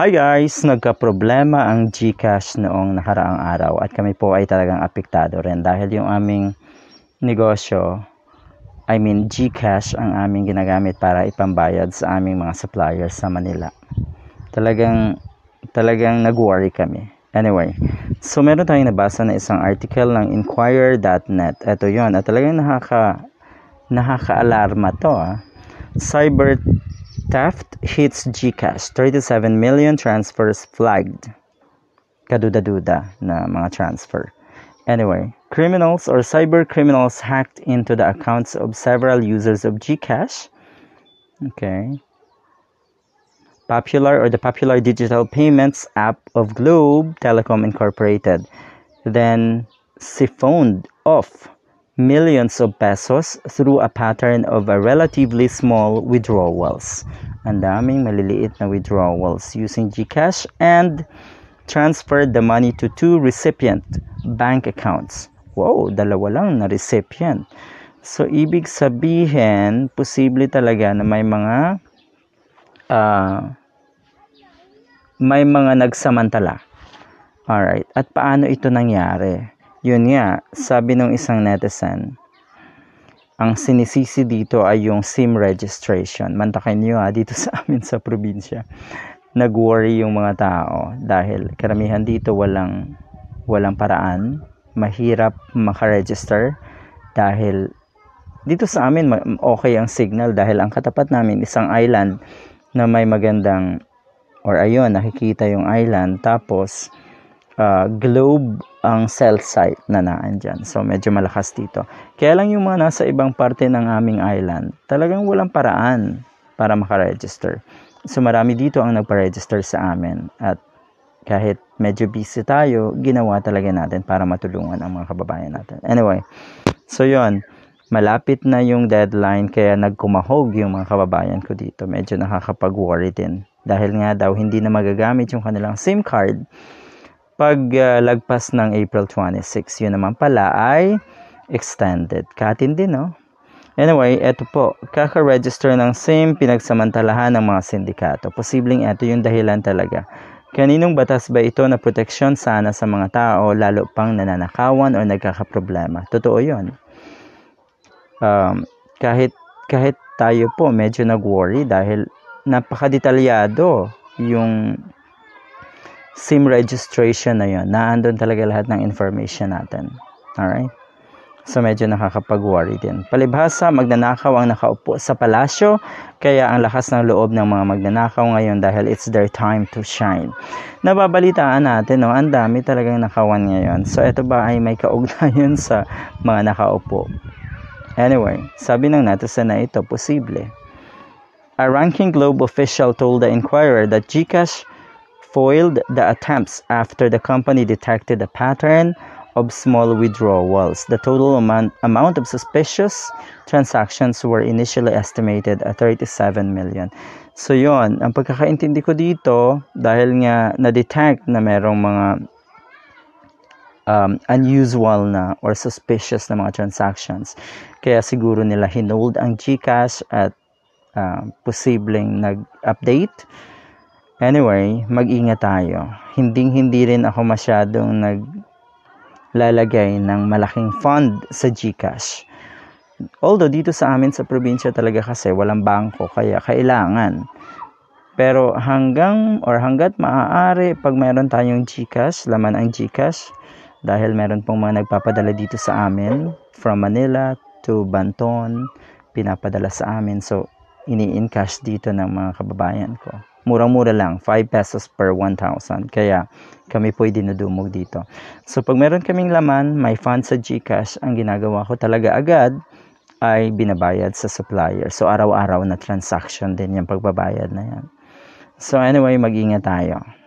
Hi guys! Nagka-problema ang GCash noong nakaraang araw at kami po ay talagang apektado rin dahil yung aming negosyo, I mean GCash ang aming ginagamit para ipambayad sa aming mga suppliers sa Manila. Talagang, talagang nag-worry kami. Anyway, so meron tayong nabasa na isang article ng Inquire.net. Ito yon at talagang nakaka, nakaka-alarma to ah. Cyber Theft hits GCash, 37 million transfers flagged. Kaduda-duda na mga transfer. Anyway, criminals or cyber criminals hacked into the accounts of several users of GCash. Okay. Popular or the popular digital payments app of Globe Telecom Incorporated. Then siphoned off millions of pesos through a pattern of a relatively small withdrawals. Ang daming maliliit na withdrawals using GCash and transferred the money to two recipient bank accounts. Wow, dalawa lang na recipient. So, ibig sabihin, posible talaga na may mga uh, may mga nagsamantala. Alright. At paano ito nangyari? Yun nga, sabi ng isang netizen, ang sinisisi dito ay yung SIM registration. Mantakin nyo ha, ah, dito sa amin sa probinsya. Nag-worry yung mga tao dahil karamihan dito walang, walang paraan. Mahirap makaregister dahil dito sa amin okay ang signal dahil ang katapat namin isang island na may magandang or ayun nakikita yung island tapos Ah, globe ang cell site na naan dyan. So, medyo malakas dito. Kaya lang yung mga nasa ibang parte ng aming island, talagang walang paraan para makaregister. So, marami dito ang nagpa-register sa amin. At kahit medyo busy tayo, ginawa talaga natin para matulungan ang mga kababayan natin. Anyway, so yon malapit na yung deadline kaya nagkumahog yung mga kababayan ko dito. Medyo nakakapag-worry din. Dahil nga daw hindi na magagamit yung kanilang SIM card paglagpas uh, ng April 26. Yun naman pala ay extended. Katin din, no? Anyway, eto po, kaka-register ng SIM, pinagsamantalahan ng mga sindikato. Posibleng eto yung dahilan talaga. Kaninong batas ba ito na proteksyon sana sa mga tao, lalo pang nananakawan o nagkakaproblema? Totoo yun. Um, kahit, kahit tayo po medyo nag-worry dahil napakadetalyado yung SIM registration na yun, naandun talaga lahat ng information natin. Alright? So medyo nakakapag-worry din. Palibhasa, magnanakaw ang nakaupo sa palasyo, kaya ang lakas ng loob ng mga magnanakaw ngayon dahil it's their time to shine. Nababalitaan natin, no? ang dami talagang nakawan ngayon. So ito ba ay may kaugnayan sa mga nakaupo? Anyway, sabi ng netizen na ito, posible. A ranking Globe official told the Inquirer that Gcash foiled the attempts after the company detected a pattern of small withdrawals. The total amount, amount of suspicious transactions were initially estimated at 37 million. So yon, ang pagkakaintindi ko dito dahil nga na-detect na merong mga um, unusual na or suspicious na mga transactions. Kaya siguro nila hinold ang GCash at uh, posibleng nag-update Anyway, mag-ingat tayo. Hinding hindi rin ako masyadong naglalagay ng malaking fund sa GCash. Although dito sa amin sa probinsya talaga kasi walang bangko kaya kailangan. Pero hanggang or hanggat maaari pag meron tayong GCash, laman ang GCash dahil meron pong mga nagpapadala dito sa amin from Manila to Banton, pinapadala sa amin. So ini-encash dito ng mga kababayan ko murang-mura lang, 5 pesos per 1,000. Kaya kami po'y dinudumog dito. So pag meron kaming laman, may funds sa GCash, ang ginagawa ko talaga agad ay binabayad sa supplier. So araw-araw na transaction din yung pagbabayad na yan. So anyway, mag-ingat tayo.